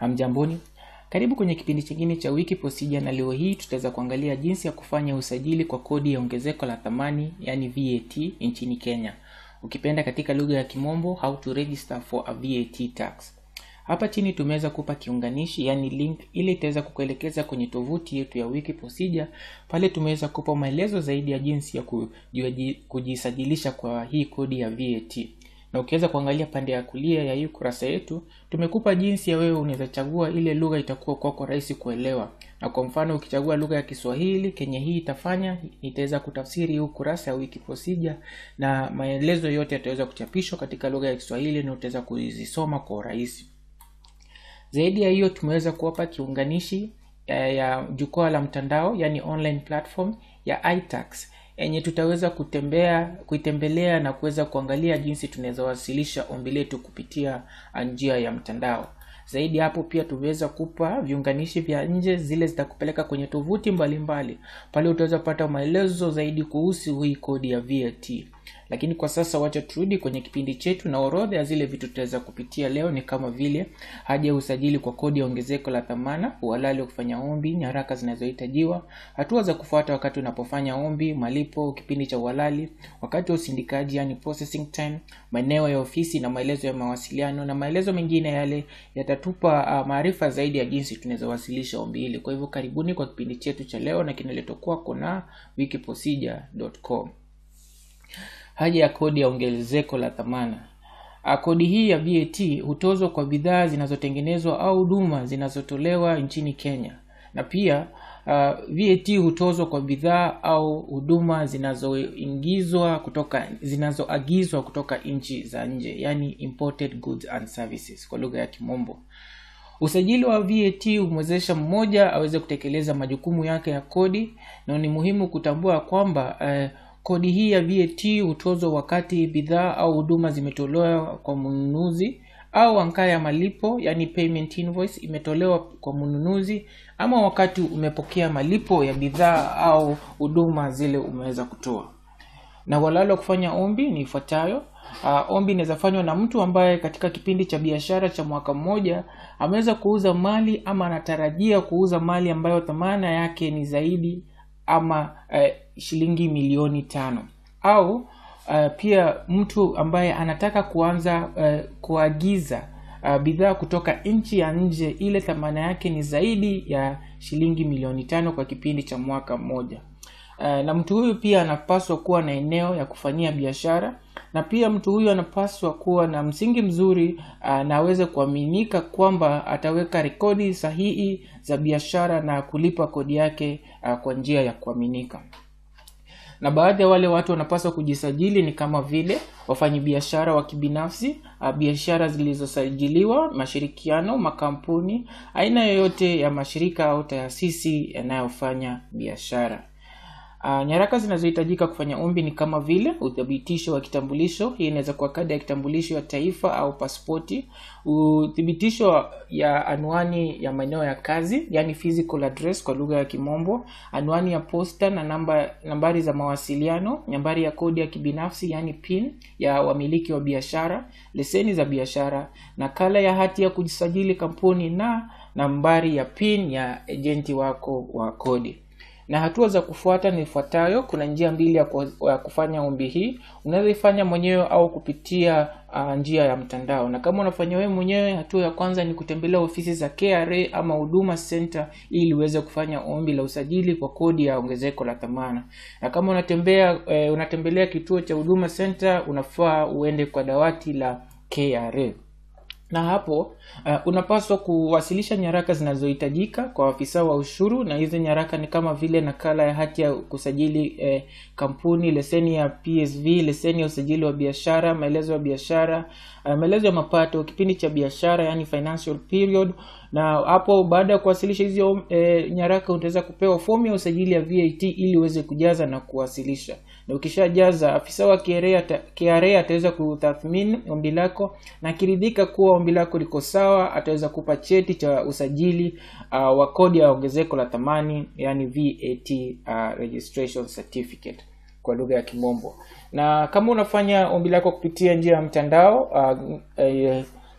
Hamjamboni, karibu kwenye kipindi chingine cha Wiki posija na leo hii tutaweza kuangalia jinsi ya kufanya usajili kwa kodi ya ongezeko la thamani yani VAT nchini Kenya, ukipenda katika lugha ya Kimombo, how to register for a VAT tax. Hapa chini tumeweza kupa kiunganishi yani link, ili itaweza kukuelekeza kwenye tovuti yetu ya Wiki posija Pale tumeweza kupa maelezo zaidi ya jinsi ya kujisajilisha kwa hii kodi ya VAT na ukiweza kuangalia pande ya kulia ya hii kurasa yetu tumekupa jinsi ya wewe unaweza chagua ile lugha itakuwa kwako kwa rahisi kuelewa na kwa mfano ukichagua lugha ya kiswahili kenye hii itafanya itaweza kutafsiri huu kurasa ya wiki posija na maelezo yote yataweza kuchapishwa katika lugha ya kiswahili na utaweza kuzisoma kwa urahisi zaidi ya hiyo tumeweza kuwapa kiunganishi eh, ya jukwaa la mtandao yani online platform ya itax enye tutaweza kutembea kuitembelea na kuweza kuangalia jinsi tunaweza wasilisha ombi letu kupitia njia ya mtandao zaidi hapo pia tumeweza kupa viunganishi vya nje zile zitakupeleka kwenye tovuti mbalimbali pale utaweza kupata maelezo zaidi kuhusu hii kodi ya vat lakini kwa sasa wacha turudi kwenye kipindi chetu na orodha ya zile vitu tutaweza kupitia leo ni kama vile haja ya usajili kwa kodi ya ongezeko la thamana uhalali wa kufanya ombi nyaraka zinazohitajiwa hatua za kufuata wakati unapofanya ombi malipo kipindi cha uhalali wakati wa usindikaji yani processing time maeneo ya ofisi na maelezo ya mawasiliano na maelezo mengine yale yatatupa uh, maarifa zaidi ya jinsi wasilisha ombi hili kwa hivyo karibuni kwa kipindi chetu cha leo na kinaletwa kwako na wikiprocedure.com haja ya kodi ya ongezeko la thamana ah, kodi hii ya vat hutozwa kwa bidhaa zinazotengenezwa au huduma zinazotolewa nchini kenya na pia uh, ah, vat hutozwa kwa bidhaa au huduma zinazoingizwa kutoka zinazoagizwa kutoka nchi za nje yani imported goods and services kwa lugha ya kimombo usajili wa vat humwezesha mmoja aweze kutekeleza majukumu yake ya kodi na ni muhimu kutambua kwamba uh, Kodi hii ya VAT hutozwa wakati bidhaa au huduma zimetolewa kwa mnunuzi au ankaa ya malipo yani payment invoice imetolewa kwa mnunuzi ama wakati umepokea malipo ya bidhaa au huduma zile umeweza kutoa na walalo kufanya ombi ni ifuatayo uh, ombi inawezafanywa na mtu ambaye katika kipindi cha biashara cha mwaka mmoja ameweza kuuza mali ama anatarajia kuuza mali ambayo thamana yake ni zaidi ama uh, shilingi milioni tano au uh, pia mtu ambaye anataka kuanza uh, kuagiza uh, bidhaa kutoka nchi ya nje ile thamana yake ni zaidi ya shilingi milioni tano kwa kipindi cha mwaka mmoja Eh, na mtu huyu pia anapaswa kuwa na eneo ya kufanyia biashara na pia mtu huyu anapaswa kuwa na msingi mzuri eh, na aweze kuaminika kwamba ataweka rekodi sahihi za biashara na kulipa kodi yake eh, kwa njia ya kuaminika na baadhi ya wale watu wanapaswa kujisajili ni kama vile wafanyabiashara wa kibinafsi biashara zilizosajiliwa mashirikiano makampuni aina yoyote ya mashirika au taasisi yanayofanya biashara Uh, nyaraka zinazohitajika kufanya ombi ni kama vile uthibitisho wa kitambulisho. Hii inaweza kuwa kadi ya kitambulisho ya taifa au pasipoti, uthibitisho ya anwani ya maeneo ya kazi, yani physical address kwa lugha ya Kimombo, anwani ya posta na namba, nambari za mawasiliano, nambari ya kodi ya kibinafsi yani PIN ya wamiliki wa biashara, leseni za biashara, nakala ya hati ya kujisajili kampuni na nambari ya PIN ya ejenti wako wa kodi na hatua za kufuata ni ifuatayo. Kuna njia mbili ya, kufanya ombi hii, unaweza ifanya mwenyewe au kupitia uh, njia ya mtandao. Na kama unafanya wewe mwenyewe, hatua ya kwanza ni kutembelea ofisi za KRA ama Huduma Center ili uweze kufanya ombi la usajili kwa kodi ya ongezeko la thamana. Na kama unatembea eh, unatembelea kituo cha Huduma Center, unafaa uende kwa dawati la KRA na hapo uh, unapaswa kuwasilisha nyaraka zinazohitajika kwa afisa wa ushuru na hizi nyaraka ni kama vile nakala ya hati ya kusajili eh, kampuni, leseni ya PSV, leseni ya usajili wa biashara, maelezo ya biashara, uh, maelezo ya mapato, kipindi cha biashara, yani financial period. Na hapo baada ya kuwasilisha hizo e, nyaraka utaweza kupewa fomu ya usajili ya VAT ili uweze kujaza na kuwasilisha, na ukishajaza, afisa wa KRA ataweza kutathmini ombi lako, na akiridhika kuwa ombi lako liko sawa, ataweza kupa cheti cha usajili uh, wa kodi ya ongezeko la thamani, yani VAT uh, ah, registration certificate kwa lugha ya Kimombo. Na kama unafanya ombi lako kupitia njia ya mtandao uh, uh,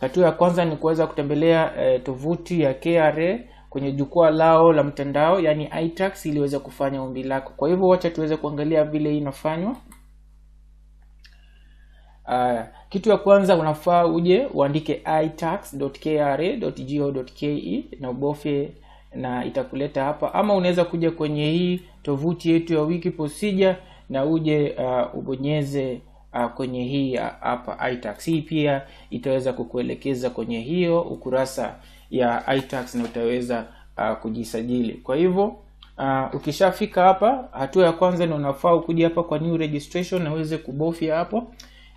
hatua ya kwanza ni kuweza kutembelea uh, tovuti ya KRA kwenye jukwaa lao la mtandao yani iTax ili uweze kufanya ombi lako. Kwa hivyo wacha tuweze kuangalia vile hii inafanywa. Uh, kitu ya kwanza unafaa uje uandike itax.kra.go.ke na ubofye na itakuleta hapa, ama unaweza kuja kwenye hii tovuti yetu ya wiki procedure na uje uh, ubonyeze uh, kwenye hii hapa uh, itax hii pia itaweza kukuelekeza kwenye hiyo ukurasa ya itax na utaweza uh, kujisajili kwa hivyo uh, ukishafika hapa hatua ya kwanza ni unafaa ukuja hapa kwa new registration na uweze kubofya hapo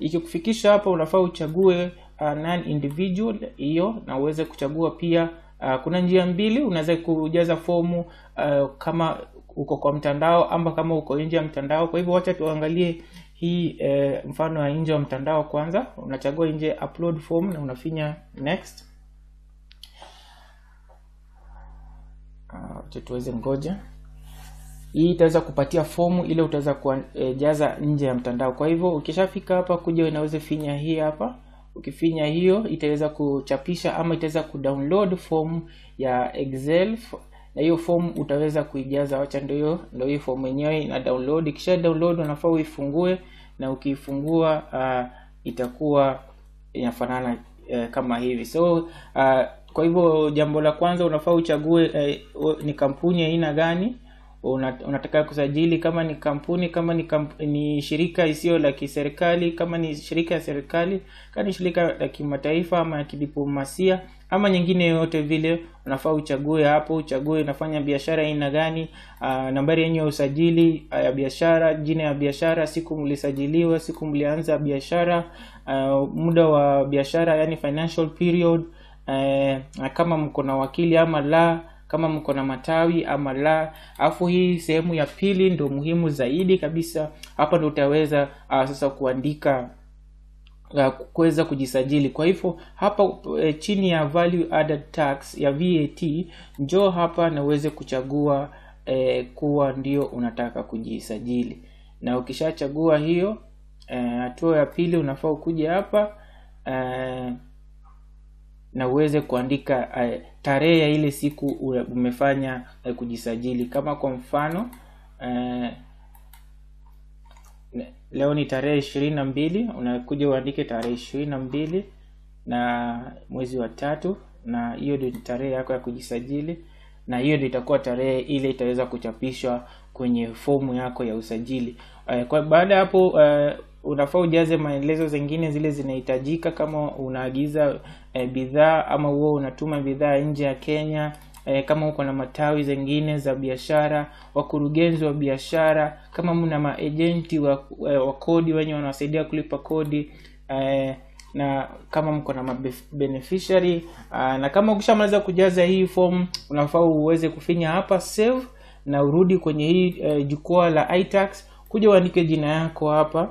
ikikufikisha hapa unafaa uchague uh, non individual hiyo na uweze kuchagua pia uh, kuna njia mbili unaweza kujaza fomu uh, kama uko kwa mtandao ama kama uko nje ya mtandao kwa hivyo wacha tuangalie hii e, mfano ya nje wa mtandao kwanza unachagua nje upload form na unafinya next ah, tuweze ngoja hii itaweza kupatia fomu ile utaweza kujaza eh, e, nje ya mtandao kwa hivyo ukishafika hapa kuja unaweza finya hii hapa ukifinya hiyo itaweza kuchapisha ama itaweza kudownload fomu ya excel na hiyo fomu utaweza kuijaza. Wacha ndio hiyo ndio hiyo fomu yenyewe ina download. Ikisha download unafaa uifungue, na ukiifungua uh, itakuwa inafanana uh, kama hivi. So uh, kwa hivyo jambo la kwanza unafaa uchague uh, ni kampuni aina gani unataka kusajili kama ni kampuni kama ni, kamp- ni shirika isiyo la kiserikali kama ni shirika ya serikali kama ni shirika la kimataifa ama ya kidiplomasia ama nyingine yoyote vile unafaa uchague hapo uchague unafanya biashara aina gani ah, nambari yenye ya usajili ah, ya biashara jina ya biashara siku mlisajiliwa siku mlianza biashara ah, muda wa biashara yani financial period eh, a, kama mko na wakili ama la kama mko na matawi ama la alafu hii sehemu ya pili ndo muhimu zaidi kabisa hapa ndo utaweza uh, sasa kuandika uh, kuweza kujisajili kwa hivyo hapa uh, chini ya value added tax ya vat njoo hapa na uweze kuchagua eh, kuwa ndio unataka kujisajili na ukishachagua hiyo eh, hatua eh, ya pili unafaa ukuja hapa eh, na uweze kuandika uh, tarehe ya ile siku umefanya uh, kujisajili kama kwa mfano uh, leo ni tarehe ishirini na mbili unakuja uandike tarehe ishirini na mbili na mwezi wa tatu na hiyo ndio tarehe yako ya kujisajili na hiyo ndio itakuwa tarehe ile itaweza kuchapishwa kwenye fomu yako ya usajili uh, kwa baada ya hapo uh, unafaa ujaze maelezo zingine zile zinahitajika kama unaagiza e, bidhaa ama huo unatuma bidhaa nje ya Kenya e, kama uko na matawi zengine za biashara, wakurugenzi wa biashara, kama mna maejenti wa, eh, wa kodi wenye wanawasaidia kulipa kodi e, na kama mko na beneficiary ah, na kama ukishamaliza kujaza hii form unafaa uweze kufinya hapa save na urudi kwenye hii e, jukwaa la itax kuja uandike jina yako hapa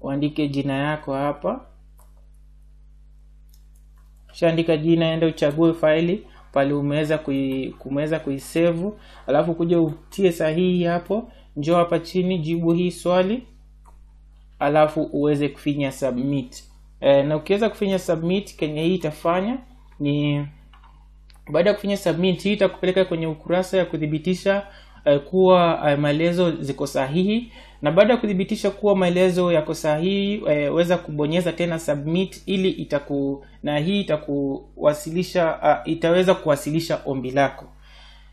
uandike jina yako hapa ushaandika jina enda uchague faili pale umeweza kui, kuisevu alafu kuja utie sahihi hapo njoo hapa chini jibu hii swali alafu uweze kufinya submit e, na ukiweza kufinya submit kenye hii itafanya ni baada ya kufinya submit hii itakupeleka kwenye ukurasa ya kuthibitisha eh, kuwa eh, maelezo ziko sahihi na baada ya kuthibitisha kuwa maelezo yako sahihi eh, weza kubonyeza tena submit ili itaku na hii itakuwasilisha uh, itaweza kuwasilisha ombi lako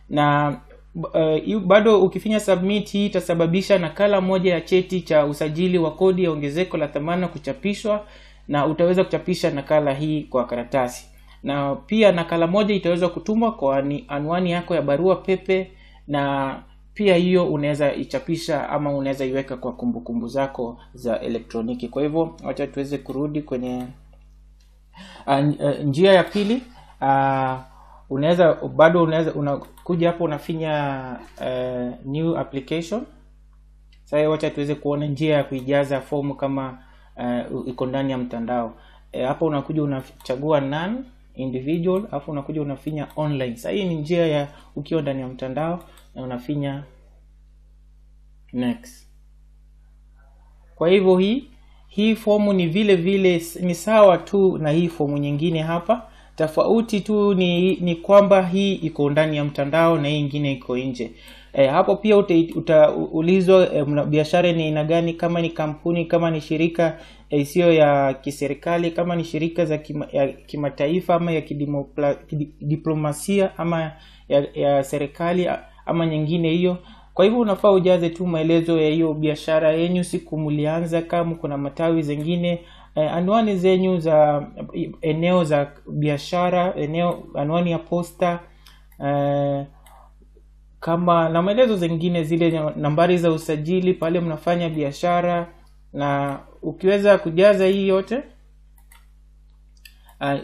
na uh, bado ukifinya submit hii itasababisha nakala moja ya cheti cha usajili wa kodi ya ongezeko la thamani kuchapishwa na utaweza kuchapisha nakala hii kwa karatasi na pia nakala moja itaweza kutumwa kwa anwani yako ya barua pepe na pia hiyo unaweza ichapisha ama unaweza iweka kwa kumbukumbu kumbu zako za elektroniki kwa hivyo wacha tuweze kurudi kwenye uh, njia ya pili uh, ah, unaweza bado unaweza unakuja hapo unafinya uh, new application sasa wacha tuweze kuona njia ya kuijaza fomu kama uh, iko ndani ya mtandao e, hapo unakuja unachagua none individual alafu unakuja unafinya online sasa hii ni njia ya ukiwa ndani ya mtandao na unafinya next kwa hivyo hii hii fomu ni vile vile ni sawa tu na hii fomu nyingine hapa tofauti tu ni, ni kwamba hii iko ndani ya mtandao na hii ingine iko nje e, hapo pia utaulizwa eh, e, biashara ni aina gani kama ni kampuni kama ni shirika eh, isiyo e, ya kiserikali kama ni shirika za kima, kimataifa ama ya kidiplomasia ama ya, ya serikali ama nyingine hiyo kwa hivyo unafaa ujaze tu maelezo ya hiyo biashara yenyu siku mlianza kama kuna matawi zengine e, anwani zenyu za eneo za biashara eneo anwani ya posta e, kama na maelezo zingine zile nambari za usajili pale mnafanya biashara na ukiweza kujaza hii yote uh,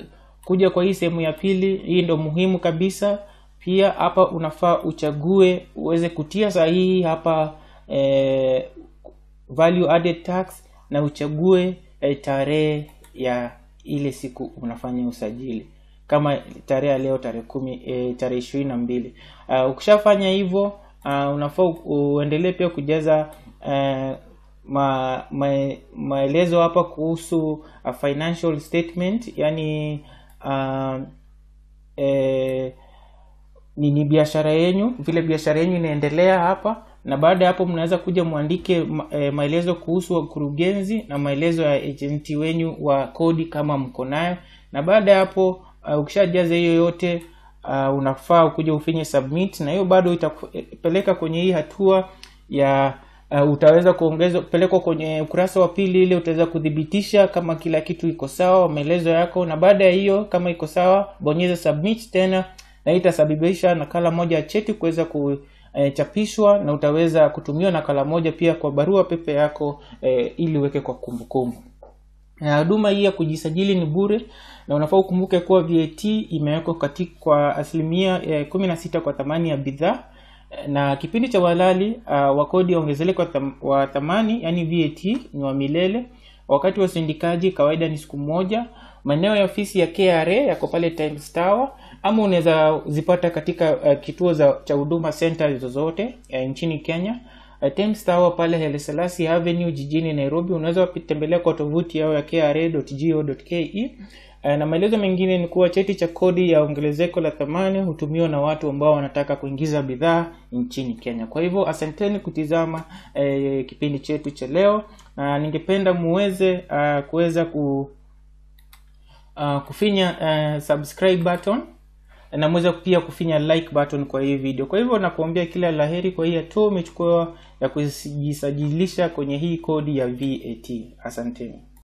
kuja kwa hii sehemu ya pili hii ndo muhimu kabisa pia hapa unafaa uchague uweze kutia sahihi hapa eh, value added tax na uchague eh, tarehe ya ile siku unafanya usajili kama tarehe ya leo tarehe kumi e, tarehe ishirini na mbili uh, ukishafanya hivyo uh, unafaa uendelee pia kujaza uh, ma, ma, maelezo hapa kuhusu uh, financial statement yani uh, e, ni, ni biashara yenyu vile biashara yenyu inaendelea hapa na baada ya hapo mnaweza kuja mwandike e, maelezo kuhusu wakurugenzi na maelezo ya agenti wenyu wa kodi kama mko nayo na baada ya hapo uh, ukishajaza hiyo yote uh, unafaa ukuja ufinye submit na hiyo bado itakupeleka kwenye hii hatua ya uh, utaweza kuongezwa pelekwa kwenye ukurasa wa pili ile utaweza kuthibitisha kama kila kitu iko sawa maelezo yako na baada ya hiyo kama iko sawa bonyeza submit tena na hii itasababisha nakala moja ya cheti kuweza ku E, chapishwa na utaweza kutumiwa nakala moja pia kwa barua pepe yako e, ili uweke kwa kumbukumbu kumbu na eh, huduma hii ya kujisajili ni bure na unafaa ukumbuke kuwa VAT imewekwa kwa asilimia eh, 16 kwa thamani ya bidhaa eh, na kipindi cha walali uh, ah, wa kodi waongezele tham, wa thamani yani VAT ni wa milele. Wakati wa usindikaji kawaida ni siku moja. Maeneo ya ofisi ya KRA yako pale Times Tower, ama unaweza zipata katika uh, kituo za cha huduma center zozote uh, nchini Kenya. Times Tower pale heleselasi Selassie Avenue jijini Nairobi. Unaweza kutembelea kwa tovuti yao ya kra.go.ke. Eh, na maelezo mengine ni kuwa cheti cha kodi ya ongezeko la thamani hutumiwa na watu ambao wanataka kuingiza bidhaa nchini Kenya. Kwa hivyo asanteni kutizama eh, kipindi chetu cha leo na ningependa muweze uh, kuweza ku, uh, kufinya uh, subscribe button na mweza pia kufinya like button kwa hii video. Kwa hivyo nakuambia kila laheri kwa hii hatua umechukua ya kujisajilisha kwenye hii kodi ya VAT. Asanteni.